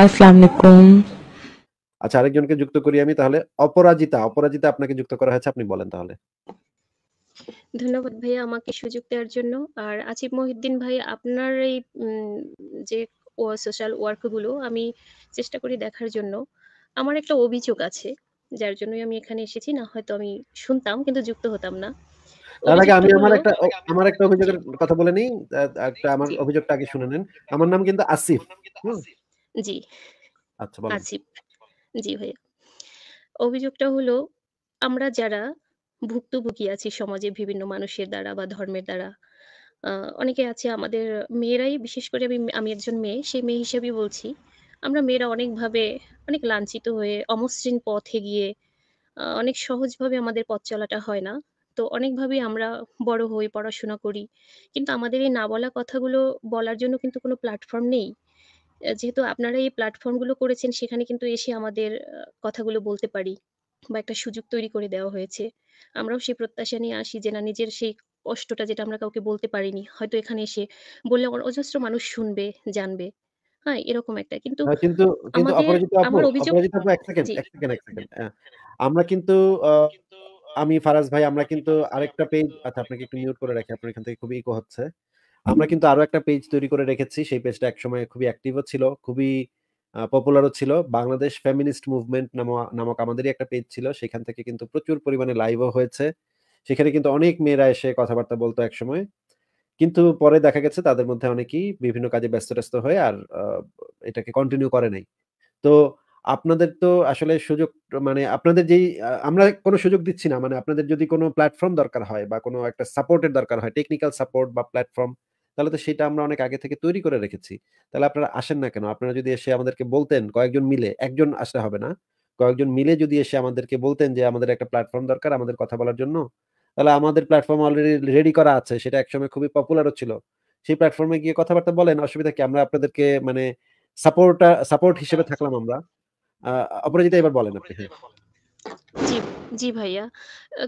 আসসালামু আচ্ছা আরেকজনকে যুক্ত করি আমি তাহলে অপরাজিতা অপরাজিতা আপনাকে যুক্ত করা হয়েছে আপনি বলেন তাহলে ধন্যবাদ ভাইয়া আমাকে সুযোগ দেওয়ার জন্য আর আসিফ মহিউদ্দিন ভাই আপনার এই যে সোশ্যাল ওয়ার্কগুলো আমি চেষ্টা করি দেখার জন্য আমার একটা অভিযোগ আছে যার জন্যই আমি এখানে এসেছি না হয়তো আমি শুনতাম কিন্তু যুক্ত হতাম না তার আগে আমি আমার একটা আমার একটা অভিযোগের কথা বলে নিই একটা আমার অভিযোগটা আগে শুনে নেন আমার নাম কিন্তু আসিফ জি। আচ্ছা বলেন। আসিফ। জি জি ভাইযা অভিযোগটা হলো আমরা যারা ভুক্তভোগী আছি সমাজে বিভিন্ন মানুষের দ্বারা বা ধর্মের দ্বারা অনেকে আছে আমাদের মেয়েরাই বিশেষ করে আমি আমি একজন মেয়ে, সেই মেয়ে হিসেবে বলছি। আমরা মেয়েরা অনেকভাবে অনেক লাঞ্ছিত হয়ে অমসৃণ পথে গিয়ে অনেক সহজভাবে আমাদের পথ চলাটা হয় না। তো অনেকভাবেই আমরা বড় হই, পড়াশোনা করি। কিন্তু আমাদের এই না বলা কথাগুলো বলার জন্য কিন্তু কোনো প্ল্যাটফর্ম নেই। যেহেতু আপনারা এই প্ল্যাটফর্মগুলো করেছেন সেখানে কিন্তু এসে আমাদের কথাগুলো বলতে পারি বা একটা সুযোগ তৈরি করে দেওয়া হয়েছে আমরাও সেই প্রত্যাশা নিয়ে আসি যে না নিজের সেই কষ্টটা যেটা আমরা কাউকে বলতে পারিনি হয়তো এখানে এসে বললে অজস্র মানুষ শুনবে জানবে হ্যাঁ এরকম একটা কিন্তু হ্যাঁ, কিন্তু হ্যাঁ, আমরা কিন্তু আমি ফারাজ ভাই আমরা কিন্তু আরেকটা পেজ আচ্ছা আপনাকে একটু মিউট করে রাখি আপনার এখান থেকে খুবই ইকো হচ্ছে আমরা কিন্তু আরো একটা পেজ তৈরি করে রেখেছি সেই পেজটা একসময় খুবই অ্যাক্টিভও ছিল খুবই পপুলারও ছিল বাংলাদেশ ফেমিনিস্ট মুভমেন্ট নামক আমাদেরই একটা পেজ ছিল সেখান থেকে কিন্তু প্রচুর পরিমাণে লাইভও হয়েছে সেখানে কিন্তু অনেক মেয়েরা এসে কথাবার্তা বলতো একসময় কিন্তু পরে দেখা গেছে তাদের মধ্যে অনেকেই বিভিন্ন কাজে ব্যস্ত ব্যস্ত হয়ে আর এটাকে কন্টিনিউ করে নাই তো আপনাদের তো আসলে সুযোগ মানে আপনাদের যেই আমরা কোনো সুযোগ দিচ্ছি না মানে আপনাদের যদি কোনো প্ল্যাটফর্ম দরকার হয় বা কোনো একটা সাপোর্টের দরকার হয় টেকনিক্যাল সাপোর্ট বা প্ল্যাটফর্ম তাহলে তো সেটা আমরা অনেক আগে থেকে তৈরি করে রেখেছি তাহলে আপনারা আসেন না কেন আপনারা যদি এসে আমাদেরকে বলতেন কয়েকজন মিলে একজন আসলে হবে না কয়েকজন মিলে যদি এসে আমাদেরকে বলতেন যে আমাদের একটা প্ল্যাটফর্ম দরকার আমাদের কথা বলার জন্য তাহলে আমাদের প্ল্যাটফর্ম অলরেডি রেডি করা আছে সেটা একসময় খুবই পপুলারও ছিল সেই প্ল্যাটফর্মে গিয়ে কথাবার্তা বলেন অসুবিধা কি আমরা আপনাদেরকে মানে সাপোর্ট সাপোর্ট হিসেবে হ্যাঁ, থাকলাম আমরা অপরাজিতা এবার বলেন আপনি জি জি ভাইয়া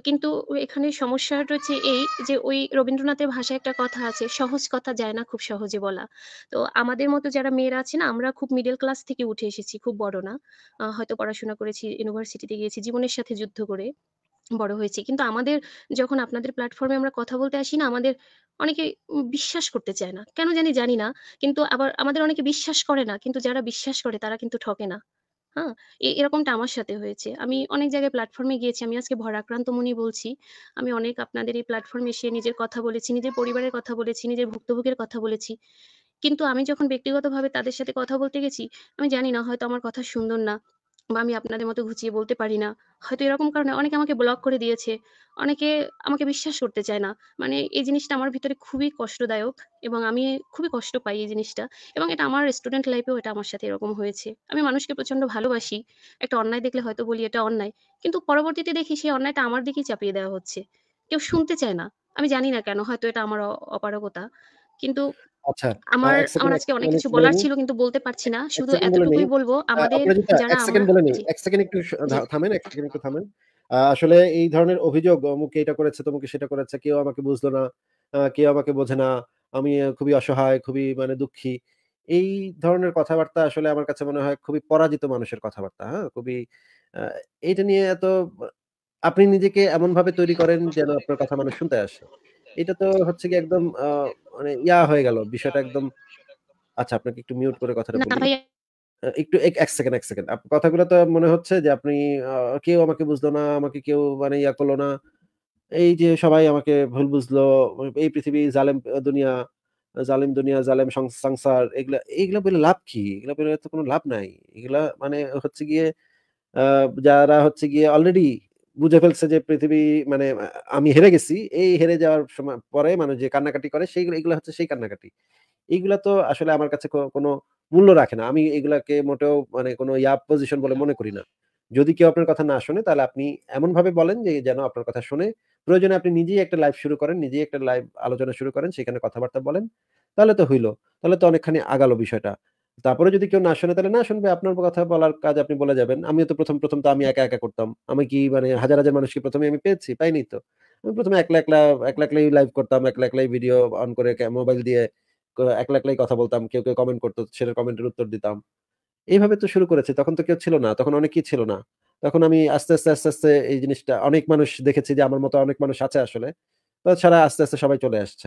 কিন্তু এখানে সমস্যা রয়েছে এই যে ওই রবীন্দ্রনাথের ভাষায় একটা কথা আছে সহজ কথা যায় না খুব সহজে বলা তো আমাদের মতো যারা মেয়েরা আছে না আমরা খুব মিডল ক্লাস থেকে উঠে এসেছি খুব বড় না হয়তো পড়াশোনা করেছি ইউনিভার্সিটিতে গিয়েছি জীবনের সাথে যুদ্ধ করে বড় হয়েছি কিন্তু আমাদের যখন আপনাদের প্ল্যাটফর্মে আমরা কথা বলতে আসি না আমাদের অনেকে বিশ্বাস করতে চায় না কেন জানি জানি না কিন্তু আবার আমাদের অনেকে বিশ্বাস করে না কিন্তু যারা বিশ্বাস করে তারা কিন্তু ঠকে না হ্যাঁ এরকমটা আমার সাথে হয়েছে আমি অনেক জায়গায় প্ল্যাটফর্মে গিয়েছি আমি আজকে ভরাক্রান্ত মনি বলছি আমি অনেক আপনাদের এই প্ল্যাটফর্মে এসে নিজের কথা বলেছি নিজের পরিবারের কথা বলেছি নিজের ভুক্তভোগের কথা বলেছি কিন্তু আমি যখন ব্যক্তিগতভাবে তাদের সাথে কথা বলতে গেছি আমি জানি না হয়তো আমার কথা সুন্দর না বা আমি আপনাদের মতো ঘুচিয়ে বলতে পারি না হয়তো এরকম কারণে অনেকে আমাকে ব্লক করে দিয়েছে অনেকে আমাকে বিশ্বাস করতে চায় না মানে এই জিনিসটা আমার ভিতরে খুবই কষ্টদায়ক এবং আমি খুবই কষ্ট পাই এই জিনিসটা এবং এটা আমার স্টুডেন্ট লাইফেও এটা আমার সাথে এরকম হয়েছে আমি মানুষকে প্রচন্ড ভালোবাসি একটা অন্যায় দেখলে হয়তো বলি এটা অন্যায় কিন্তু পরবর্তীতে দেখি সেই অন্যায়টা আমার দিকেই চাপিয়ে দেওয়া হচ্ছে কেউ শুনতে চায় না আমি জানি না কেন হয়তো এটা আমার অপারগতা কিন্তু আচ্ছা আমার আমার আজকে অনেক কিছু বলার ছিল কিন্তু বলতে পারছি না শুধু এতটুকুই বলবো আমাদের যারা এক সেকেন্ড বলে নেই এক সেকেন্ড একটু থামেন এক সেকেন্ড একটু থামেন আসলে এই ধরনের অভিযোগ অমুকে এটা করেছে সেটা করেছে কেউ আমাকে বুঝলো না কেউ আমাকে বোঝে না আমি খুবই অসহায় খুবই মানে দুঃখী এই ধরনের কথাবার্তা আসলে আমার কাছে মনে হয় খুবই পরাজিত মানুষের কথাবার্তা হ্যাঁ খুবই এটা নিয়ে এত আপনি নিজেকে এমন ভাবে তৈরি করেন যেন আপনার কথা মানুষ শুনতে আসে এটা তো হচ্ছে কি একদম মানে ইয়া হয়ে গেল বিষয়টা একদম আচ্ছা আপনাকে একটু মিউট করে কথাটা বলি একটু এক এক সেকেন্ড এক সেকেন্ড কথাগুলো তো মনে হচ্ছে যে আপনি কেউ আমাকে বুঝলো না আমাকে কেউ মানে ইয়া করলো না এই যে সবাই আমাকে ভুল বুঝলো এই পৃথিবী জালেম দুনিয়া জালেম দুনিয়া জালেম সংসার এগুলা এইগুলা বলে লাভ কি এগুলো বলে তো কোনো লাভ নাই এগুলা মানে হচ্ছে গিয়ে যারা হচ্ছে গিয়ে অলরেডি বুঝে ফেলছে যে পৃথিবী মানে আমি হেরে গেছি এই হেরে যাওয়ার সময় পরে মানুষ যে কান্নাকাটি করে সেইগুলো এগুলো হচ্ছে সেই কান্নাকাটি এইগুলা তো আসলে আমার কাছে কোনো মূল্য রাখে না আমি এগুলাকে মোটেও মানে কোনো ইয়া পজিশন বলে মনে করি না যদি কেউ আপনার কথা না শোনে তাহলে আপনি এমন ভাবে বলেন যে যেন আপনার কথা শুনে প্রয়োজনে আপনি নিজেই একটা লাইভ শুরু করেন নিজেই একটা লাইভ আলোচনা শুরু করেন সেখানে কথাবার্তা বলেন তাহলে তো হইলো তাহলে তো অনেকখানি আগালো বিষয়টা তারপরে যদি কেউ না শোনে তাহলে না শুনবে আপনার কথা বলার কাজ আপনি বলে যাবেন আমি তো প্রথম প্রথম তো আমি একা একা করতাম আমি কি মানে হাজার হাজার মানুষকে প্রথমে আমি পেয়েছি পাইনি তো আমি প্রথমে একলা একলা একলা একলাই লাইভ করতাম একলা একলাই ভিডিও অন করে মোবাইল দিয়ে একলা একলাই কথা বলতাম কেউ কেউ কমেন্ট করতো সেটার কমেন্টের উত্তর দিতাম এইভাবে তো শুরু করেছে তখন তো কেউ ছিল না তখন অনেকেই ছিল না তখন আমি আস্তে আস্তে আস্তে আস্তে এই জিনিসটা অনেক মানুষ দেখেছি যে আমার মতো অনেক মানুষ আছে আসলে তো ছাড়া আস্তে আস্তে সবাই চলে আসছে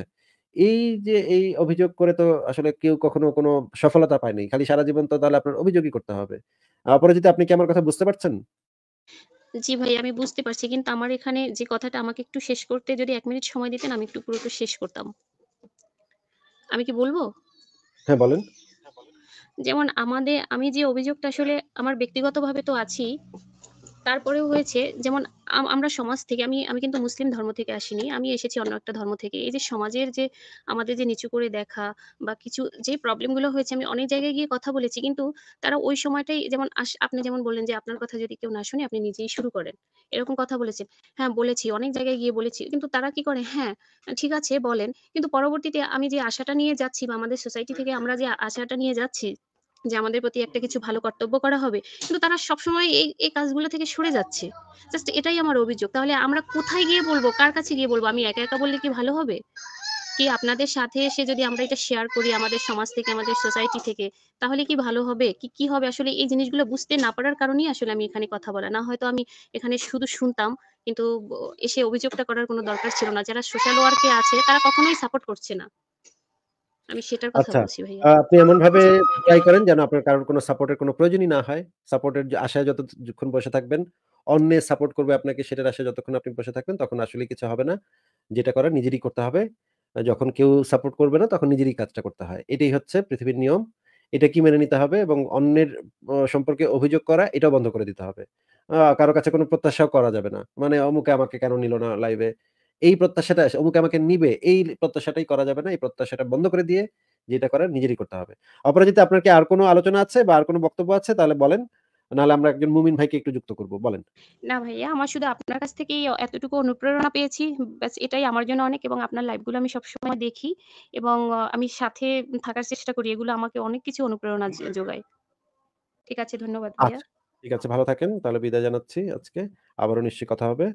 এই যে এই অভিযোগ করে তো আসলে কেউ কখনো কোনো সফলতা পায়নি খালি সারা জীবন তো তাহলে আপনার অভিযোগই করতে হবে অপরাজিতা আপনি কি আমার কথা বুঝতে পারছেন জি ভাই আমি বুঝতে পারছি কিন্তু আমার এখানে যে কথাটা আমাকে একটু শেষ করতে যদি এক মিনিট সময় দিতেন আমি একটু পুরোটা শেষ করতাম আমি কি বলবো হ্যাঁ বলেন যেমন আমাদের আমি যে অভিযোগটা আসলে আমার ব্যক্তিগতভাবে তো আছি তারপরেও হয়েছে যেমন আমরা সমাজ থেকে আমি আমি কিন্তু মুসলিম ধর্ম থেকে আসিনি আমি এসেছি অন্য একটা ধর্ম থেকে এই যে সমাজের যে আমাদের যে নিচু করে দেখা বা কিছু যে প্রবলেমগুলো হয়েছে আমি অনেক জায়গায় গিয়ে কথা বলেছি কিন্তু তারা ওই সময়টাই যেমন আপনি যেমন বললেন যে আপনার কথা যদি কেউ না শুনে আপনি নিজেই শুরু করেন এরকম কথা বলেছেন হ্যাঁ বলেছি অনেক জায়গায় গিয়ে বলেছি কিন্তু তারা কি করে হ্যাঁ ঠিক আছে বলেন কিন্তু পরবর্তীতে আমি যে আশাটা নিয়ে যাচ্ছি বা আমাদের সোসাইটি থেকে আমরা যে আশাটা নিয়ে যাচ্ছি যে আমাদের প্রতি একটা কিছু ভালো কর্তব্য করা হবে কিন্তু তারা সবসময় এই এই কাজগুলো থেকে সরে যাচ্ছে জাস্ট এটাই আমার অভিযোগ তাহলে আমরা কোথায় গিয়ে বলবো কার কাছে গিয়ে বলবো আমি একা একা বললে কি ভালো হবে কি আপনাদের সাথে এসে যদি আমরা এটা শেয়ার করি আমাদের সমাজ থেকে আমাদের সোসাইটি থেকে তাহলে কি ভালো হবে কি কি হবে আসলে এই জিনিসগুলো বুঝতে না পারার কারণেই আসলে আমি এখানে কথা বলা না হয়তো আমি এখানে শুধু শুনতাম কিন্তু এসে অভিযোগটা করার কোনো দরকার ছিল না যারা সোশ্যাল ওয়ার্কে আছে তারা কখনোই সাপোর্ট করছে না আমি সেটার কথা আচ্ছা বলছি ভাইয়া আপনি এমন ভাবে ট্রাই করেন যেন আপনার কারোর কোনো সাপোর্টের কোনো প্রয়োজনই না হয় সাপোর্টের আশায় যতক্ষণ বসে থাকবেন অন্য সাপোর্ট করবে আপনাকে সেটার আশায় যতক্ষণ আপনি বসে থাকবেন তখন আসলে কিছু হবে না যেটা করার নিজেরই করতে হবে যখন কেউ সাপোর্ট করবে না তখন নিজেরই কাজটা করতে হয় এটাই হচ্ছে পৃথিবীর নিয়ম এটা কি মেনে নিতে হবে এবং অন্যের সম্পর্কে অভিযোগ করা এটাও বন্ধ করে দিতে হবে কারো কাছে কোনো প্রত্যাশাও করা যাবে না মানে অমুকে আমাকে কেন নিল না লাইভে এই প্রত্যাশাটা অমুকে আমাকে নিবে এই প্রত্যাশাটাই করা যাবে না এই প্রত্যাশাটা বন্ধ করে দিয়ে যেটা করার নিজেরই করতে হবে অপরাজিতা আপনার কি আর কোনো আলোচনা আছে বা আর কোনো বক্তব্য আছে তাহলে বলেন নাহলে আমরা একজন মুমিন ভাইকে একটু যুক্ত করব বলেন না ভাইয়া আমার শুধু আপনার কাছ এতটুকু অনুপ্রেরণা পেয়েছি ব্যাস এটাই আমার জন্য অনেক এবং আপনার লাইভগুলো আমি সবসময় দেখি এবং আমি সাথে থাকার চেষ্টা করি এগুলো আমাকে অনেক কিছু অনুপ্রেরণা যোগায় ঠিক আছে ধন্যবাদ ভাইয়া আচ্ছা, ঠিক আছে ভালো থাকেন তাহলে বিদায় জানাচ্ছি আজকে আবারও নিশ্চয়ই কথা হবে